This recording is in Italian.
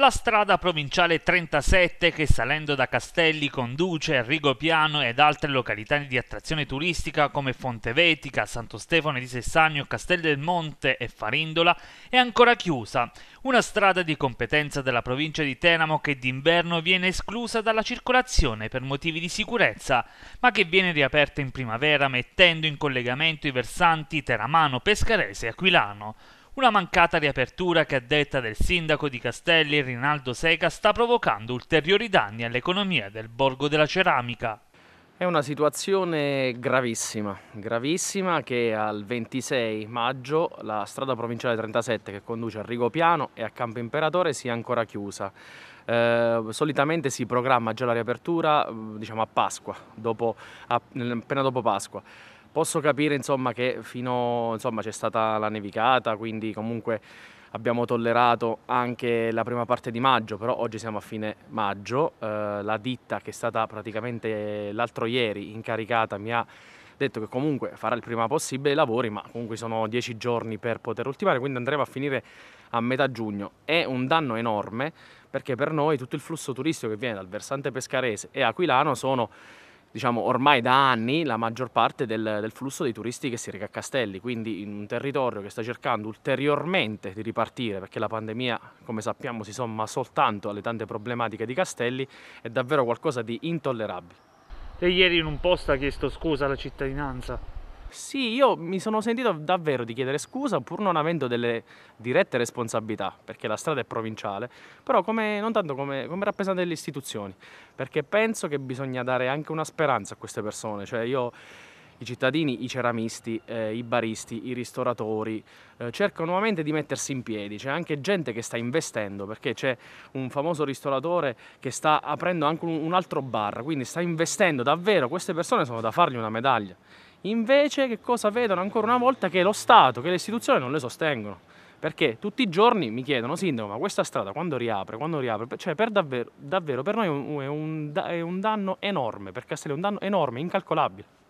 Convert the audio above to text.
La strada provinciale 37 che salendo da Castelli conduce a Rigopiano ed altre località di attrazione turistica come Fontevetica, Santo Stefano di Sessagno, Castel del Monte e Farindola è ancora chiusa, una strada di competenza della provincia di Teramo che d'inverno viene esclusa dalla circolazione per motivi di sicurezza, ma che viene riaperta in primavera mettendo in collegamento i versanti teramano, pescarese e aquilano. Una mancata riapertura che a detta del sindaco di Castelli Rinaldo Seca sta provocando ulteriori danni all'economia del borgo della ceramica. È una situazione gravissima, gravissima che al 26 maggio la strada provinciale 37 che conduce a Rigopiano e a Campo Imperatore sia ancora chiusa. Eh, solitamente si programma già la riapertura diciamo, a Pasqua, dopo, appena dopo Pasqua. Posso capire insomma, che fino c'è stata la nevicata, quindi comunque abbiamo tollerato anche la prima parte di maggio, però oggi siamo a fine maggio. Eh, la ditta che è stata praticamente l'altro ieri incaricata mi ha detto che comunque farà il prima possibile i lavori, ma comunque sono dieci giorni per poter ultimare, quindi andremo a finire a metà giugno. È un danno enorme perché per noi tutto il flusso turistico che viene dal versante pescarese e aquilano sono diciamo ormai da anni la maggior parte del, del, flusso dei turisti che si reca a Castelli, quindi in un territorio che sta cercando ulteriormente di ripartire perché la pandemia come sappiamo si somma soltanto alle tante problematiche di Castelli, è davvero qualcosa di intollerabile. Lei ieri in un posto ha chiesto scusa alla cittadinanza. Sì, io mi sono sentito davvero di chiedere scusa pur non avendo delle dirette responsabilità, perché la strada è provinciale, però come, non tanto come, come rappresentante delle istituzioni, perché penso che bisogna dare anche una speranza a queste persone, cioè io i cittadini, i ceramisti, eh, i baristi, i ristoratori, eh, cercano nuovamente di mettersi in piedi, c'è anche gente che sta investendo perché c'è un famoso ristoratore che sta aprendo anche un, un altro bar, quindi sta investendo davvero, queste persone sono da fargli una medaglia. Invece che cosa vedono ancora una volta? Che lo Stato, che le istituzioni non le sostengono perché tutti i giorni mi chiedono sindaco ma questa strada quando riapre quando riapre cioè per davvero, davvero per noi è un, è un danno enorme per Castello è un danno enorme incalcolabile